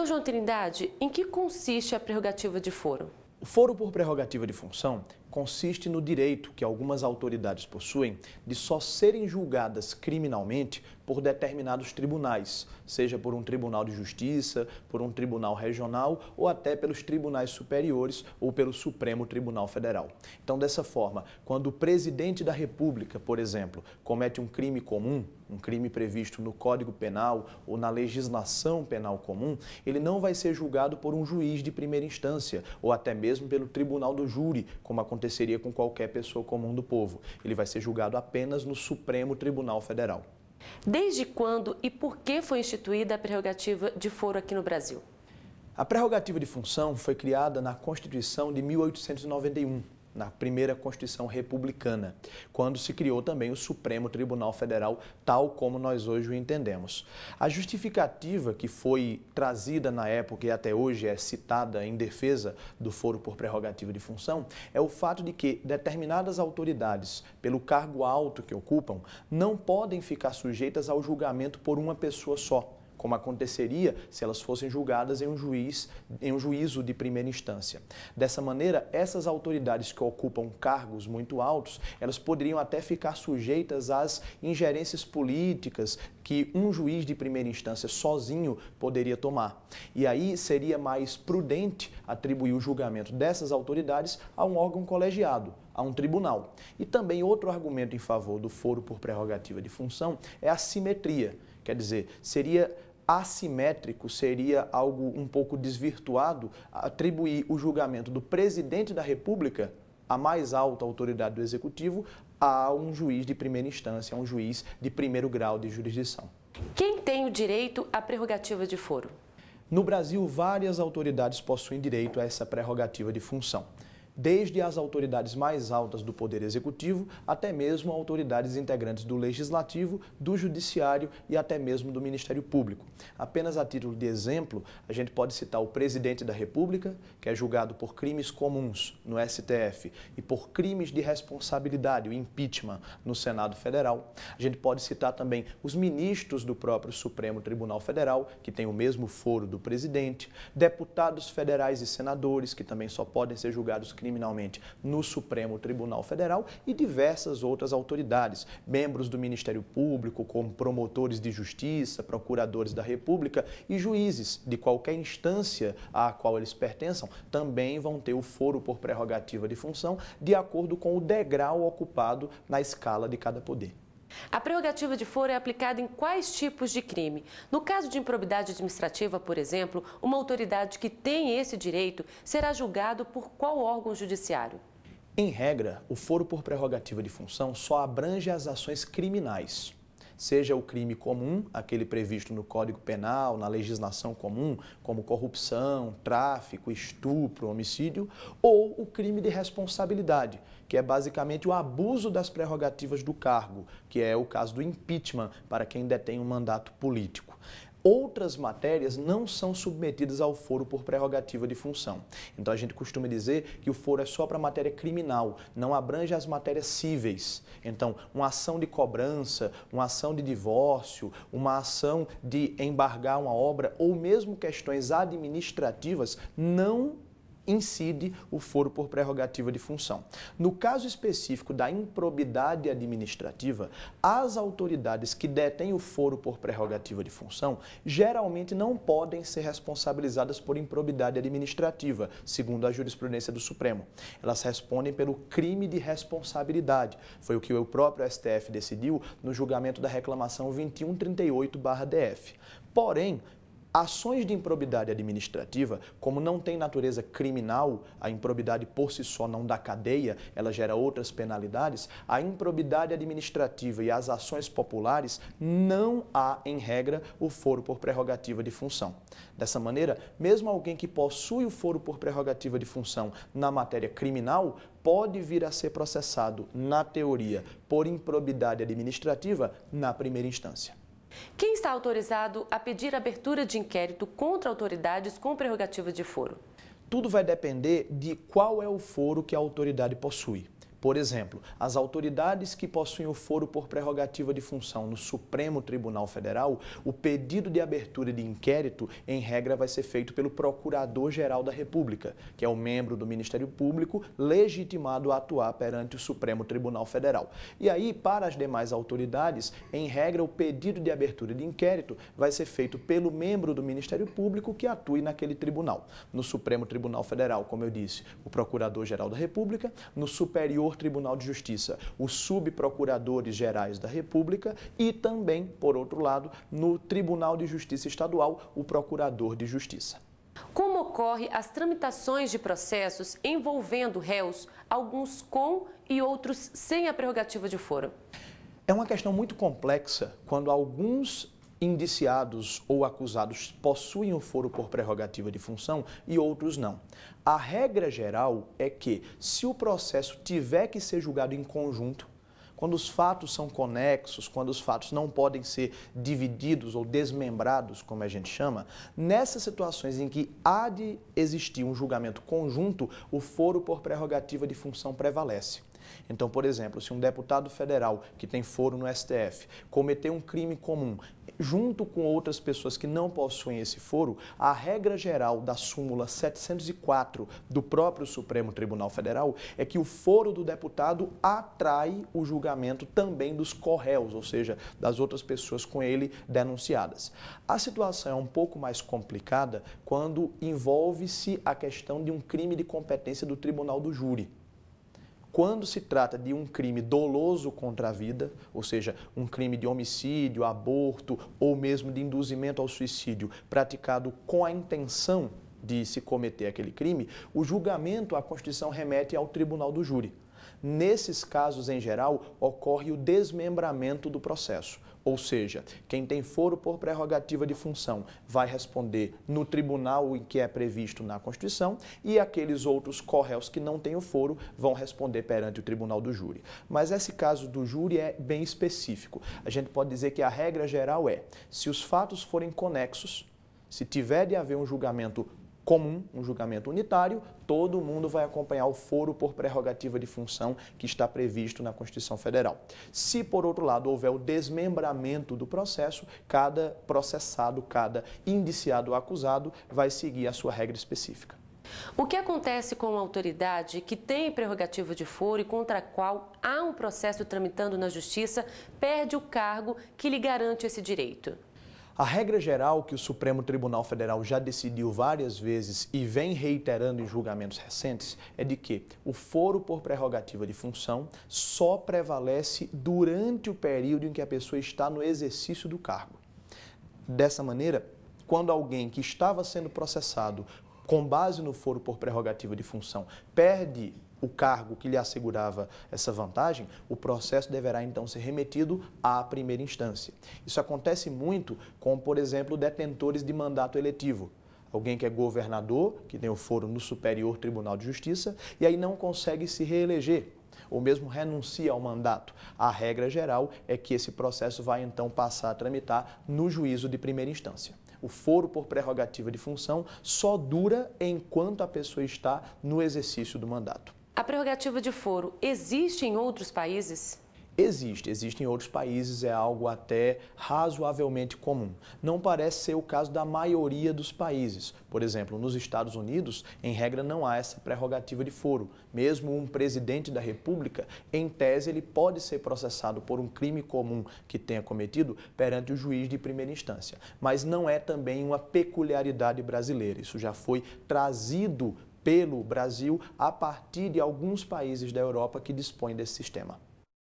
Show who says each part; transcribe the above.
Speaker 1: Doutor João Trindade, em que consiste a prerrogativa de foro?
Speaker 2: O foro por prerrogativa de função consiste no direito que algumas autoridades possuem de só serem julgadas criminalmente por determinados tribunais, seja por um tribunal de justiça, por um tribunal regional ou até pelos tribunais superiores ou pelo Supremo Tribunal Federal. Então, dessa forma, quando o presidente da República, por exemplo, comete um crime comum, um crime previsto no Código Penal ou na legislação penal comum, ele não vai ser julgado por um juiz de primeira instância ou até mesmo pelo tribunal do júri, como aconteceria com qualquer pessoa comum do povo. Ele vai ser julgado apenas no Supremo Tribunal Federal.
Speaker 1: Desde quando e por que foi instituída a prerrogativa de foro aqui no Brasil?
Speaker 2: A prerrogativa de função foi criada na Constituição de 1891 na primeira Constituição republicana, quando se criou também o Supremo Tribunal Federal, tal como nós hoje o entendemos. A justificativa que foi trazida na época e até hoje é citada em defesa do foro por prerrogativa de função é o fato de que determinadas autoridades, pelo cargo alto que ocupam, não podem ficar sujeitas ao julgamento por uma pessoa só como aconteceria se elas fossem julgadas em um juiz, em um juízo de primeira instância. Dessa maneira, essas autoridades que ocupam cargos muito altos, elas poderiam até ficar sujeitas às ingerências políticas que um juiz de primeira instância sozinho poderia tomar. E aí seria mais prudente atribuir o julgamento dessas autoridades a um órgão colegiado, a um tribunal. E também outro argumento em favor do foro por prerrogativa de função é a simetria. Quer dizer, seria assimétrico, seria algo um pouco desvirtuado atribuir o julgamento do presidente da República a mais alta autoridade do executivo a um juiz de primeira instância, a um juiz de primeiro grau de jurisdição.
Speaker 1: Quem tem o direito à prerrogativa de foro?
Speaker 2: No Brasil, várias autoridades possuem direito a essa prerrogativa de função desde as autoridades mais altas do Poder Executivo até mesmo autoridades integrantes do Legislativo, do Judiciário e até mesmo do Ministério Público. Apenas a título de exemplo, a gente pode citar o presidente da República, que é julgado por crimes comuns no STF e por crimes de responsabilidade, o impeachment, no Senado Federal. A gente pode citar também os ministros do próprio Supremo Tribunal Federal, que tem o mesmo foro do presidente, deputados federais e senadores, que também só podem ser julgados crimes criminalmente no Supremo Tribunal Federal e diversas outras autoridades, membros do Ministério Público, como promotores de justiça, procuradores da República e juízes de qualquer instância à qual eles pertençam, também vão ter o foro por prerrogativa de função de acordo com o degrau ocupado na escala de cada poder.
Speaker 1: A prerrogativa de foro é aplicada em quais tipos de crime? No caso de improbidade administrativa, por exemplo, uma autoridade que tem esse direito será julgado por qual órgão judiciário?
Speaker 2: Em regra, o foro por prerrogativa de função só abrange as ações criminais seja o crime comum, aquele previsto no Código Penal, na legislação comum, como corrupção, tráfico, estupro, homicídio, ou o crime de responsabilidade, que é basicamente o abuso das prerrogativas do cargo, que é o caso do impeachment para quem detém um mandato político outras matérias não são submetidas ao foro por prerrogativa de função. Então a gente costuma dizer que o foro é só para matéria criminal, não abrange as matérias cíveis. Então, uma ação de cobrança, uma ação de divórcio, uma ação de embargar uma obra ou mesmo questões administrativas não incide o foro por prerrogativa de função. No caso específico da improbidade administrativa, as autoridades que detêm o foro por prerrogativa de função geralmente não podem ser responsabilizadas por improbidade administrativa, segundo a jurisprudência do Supremo. Elas respondem pelo crime de responsabilidade. Foi o que o próprio STF decidiu no julgamento da reclamação 2138/DF. Porém, Ações de improbidade administrativa, como não tem natureza criminal, a improbidade por si só não dá cadeia, ela gera outras penalidades, a improbidade administrativa e as ações populares não há, em regra, o foro por prerrogativa de função. Dessa maneira, mesmo alguém que possui o foro por prerrogativa de função na matéria criminal pode vir a ser processado, na teoria, por improbidade administrativa na primeira instância.
Speaker 1: Quem está autorizado a pedir abertura de inquérito contra autoridades com prerrogativa de foro?
Speaker 2: Tudo vai depender de qual é o foro que a autoridade possui. Por exemplo, as autoridades que possuem o foro por prerrogativa de função no Supremo Tribunal Federal, o pedido de abertura de inquérito, em regra, vai ser feito pelo Procurador-Geral da República, que é o membro do Ministério Público legitimado a atuar perante o Supremo Tribunal Federal. E aí, para as demais autoridades, em regra, o pedido de abertura de inquérito vai ser feito pelo membro do Ministério Público que atue naquele tribunal. No Supremo Tribunal Federal, como eu disse, o Procurador-Geral da República, no Superior Superior Tribunal de Justiça, os subprocuradores gerais da República e também, por outro lado, no Tribunal de Justiça Estadual, o Procurador de Justiça.
Speaker 1: Como ocorre as tramitações de processos envolvendo réus, alguns com e outros sem a prerrogativa de foro?
Speaker 2: É uma questão muito complexa quando alguns indiciados ou acusados possuem o foro por prerrogativa de função e outros não. A regra geral é que, se o processo tiver que ser julgado em conjunto, quando os fatos são conexos, quando os fatos não podem ser divididos ou desmembrados, como a gente chama, nessas situações em que há de existir um julgamento conjunto, o foro por prerrogativa de função prevalece. Então, por exemplo, se um deputado federal que tem foro no STF cometer um crime comum junto com outras pessoas que não possuem esse foro, a regra geral da súmula 704 do próprio Supremo Tribunal Federal é que o foro do deputado atrai o julgamento também dos corréus, ou seja, das outras pessoas com ele denunciadas. A situação é um pouco mais complicada quando envolve-se a questão de um crime de competência do tribunal do júri. Quando se trata de um crime doloso contra a vida, ou seja, um crime de homicídio, aborto ou mesmo de induzimento ao suicídio praticado com a intenção de se cometer aquele crime, o julgamento, a Constituição remete ao tribunal do júri. Nesses casos, em geral, ocorre o desmembramento do processo. Ou seja, quem tem foro por prerrogativa de função vai responder no tribunal em que é previsto na Constituição e aqueles outros corréus que não têm o foro vão responder perante o tribunal do júri. Mas esse caso do júri é bem específico. A gente pode dizer que a regra geral é: se os fatos forem conexos, se tiver de haver um julgamento comum, um julgamento unitário, todo mundo vai acompanhar o foro por prerrogativa de função que está previsto na Constituição Federal. Se, por outro lado, houver o desmembramento do processo, cada processado, cada indiciado ou acusado vai seguir a sua regra específica.
Speaker 1: O que acontece com a autoridade que tem prerrogativa de foro e contra a qual há um processo tramitando na Justiça perde o cargo que lhe garante esse direito?
Speaker 2: A regra geral que o Supremo Tribunal Federal já decidiu várias vezes e vem reiterando em julgamentos recentes é de que o foro por prerrogativa de função só prevalece durante o período em que a pessoa está no exercício do cargo. Dessa maneira, quando alguém que estava sendo processado com base no foro por prerrogativa de função, perde o cargo que lhe assegurava essa vantagem, o processo deverá então ser remetido à primeira instância. Isso acontece muito com, por exemplo, detentores de mandato eletivo. Alguém que é governador, que tem o foro no Superior Tribunal de Justiça, e aí não consegue se reeleger ou mesmo renuncia ao mandato. A regra geral é que esse processo vai então passar a tramitar no juízo de primeira instância o foro por prerrogativa de função só dura enquanto a pessoa está no exercício do mandato.
Speaker 1: A prerrogativa de foro existe em outros países?
Speaker 2: Existe, existe em outros países, é algo até razoavelmente comum. Não parece ser o caso da maioria dos países. Por exemplo, nos Estados Unidos, em regra, não há essa prerrogativa de foro. Mesmo um presidente da República, em tese, ele pode ser processado por um crime comum que tenha cometido perante o juiz de primeira instância. Mas não é também uma peculiaridade brasileira. Isso já foi trazido pelo Brasil a partir de alguns países da Europa que dispõem desse sistema.